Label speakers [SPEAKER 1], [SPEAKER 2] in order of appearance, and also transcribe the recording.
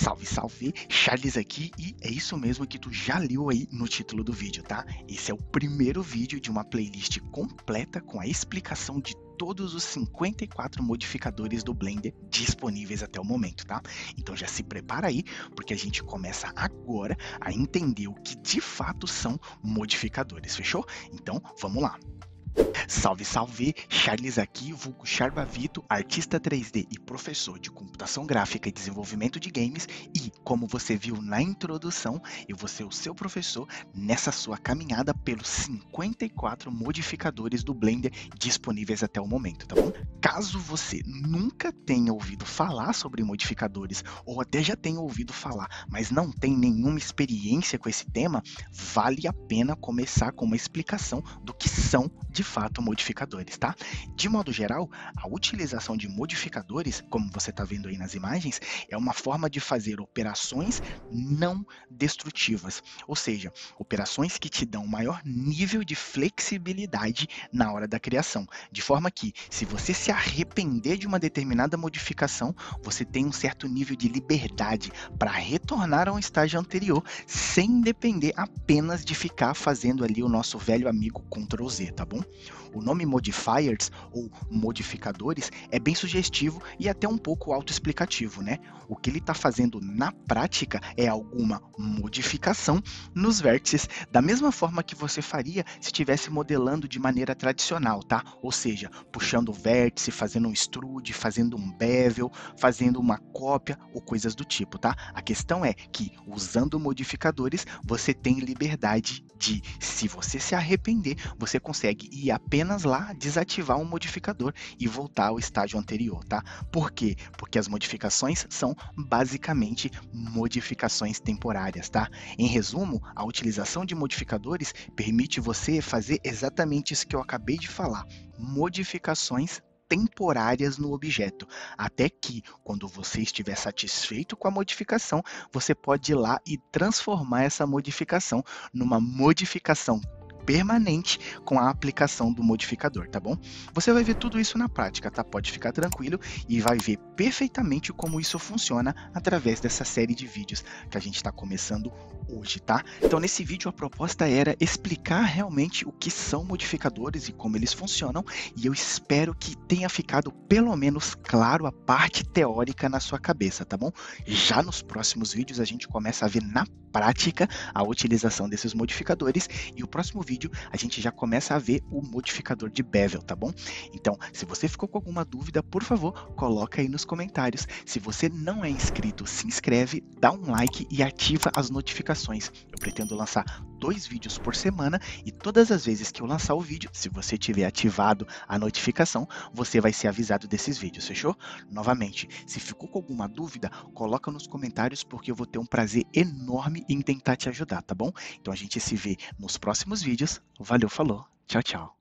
[SPEAKER 1] Salve, salve! Charles aqui e é isso mesmo que tu já leu aí no título do vídeo, tá? Esse é o primeiro vídeo de uma playlist completa com a explicação de todos os 54 modificadores do Blender disponíveis até o momento, tá? Então já se prepara aí, porque a gente começa agora a entender o que de fato são modificadores, fechou? Então, vamos lá! Salve, salve! Charles aqui, vulgo Charvavito, artista 3D e professor de computação gráfica e desenvolvimento de games e, como você viu na introdução, eu vou ser o seu professor nessa sua caminhada pelos 54 modificadores do Blender disponíveis até o momento, tá bom? Caso você nunca tenha ouvido falar sobre modificadores ou até já tenha ouvido falar, mas não tem nenhuma experiência com esse tema, vale a pena começar com uma explicação do que são de fato modificadores, tá? De modo geral, a utilização de modificadores, como você está vendo aí nas imagens, é uma forma de fazer operações não destrutivas, ou seja, operações que te dão maior nível de flexibilidade na hora da criação, de forma que, se você se arrepender de uma determinada modificação, você tem um certo nível de liberdade para retornar ao estágio anterior sem depender apenas de ficar fazendo ali o nosso velho amigo Ctrl Z, tá bom? O nome modifiers ou modificadores é bem sugestivo e até um pouco autoexplicativo, né? O que ele está fazendo na prática é alguma modificação nos vértices, da mesma forma que você faria se estivesse modelando de maneira tradicional, tá? Ou seja, puxando o vértice, fazendo um extrude, fazendo um bevel, fazendo uma cópia ou coisas do tipo, tá? A questão é que usando modificadores você tem liberdade de, se você se arrepender, você consegue e apenas lá desativar um modificador e voltar ao estágio anterior, tá? Por quê? Porque as modificações são basicamente modificações temporárias, tá? Em resumo, a utilização de modificadores permite você fazer exatamente isso que eu acabei de falar, modificações temporárias no objeto, até que, quando você estiver satisfeito com a modificação, você pode ir lá e transformar essa modificação numa modificação permanente com a aplicação do modificador, tá bom? Você vai ver tudo isso na prática, tá? Pode ficar tranquilo e vai ver perfeitamente como isso funciona através dessa série de vídeos que a gente está começando hoje, tá? Então nesse vídeo a proposta era explicar realmente o que são modificadores e como eles funcionam e eu espero que tenha ficado pelo menos claro a parte teórica na sua cabeça, tá bom? Já nos próximos vídeos a gente começa a ver na prática a utilização desses modificadores e o próximo vídeo vídeo, a gente já começa a ver o modificador de bevel, tá bom? Então, se você ficou com alguma dúvida, por favor, coloca aí nos comentários. Se você não é inscrito, se inscreve, dá um like e ativa as notificações. Eu pretendo lançar dois vídeos por semana e todas as vezes que eu lançar o vídeo, se você tiver ativado a notificação, você vai ser avisado desses vídeos, fechou? Novamente, se ficou com alguma dúvida, coloca nos comentários porque eu vou ter um prazer enorme em tentar te ajudar, tá bom? Então a gente se vê nos próximos vídeos. Valeu, falou. Tchau, tchau.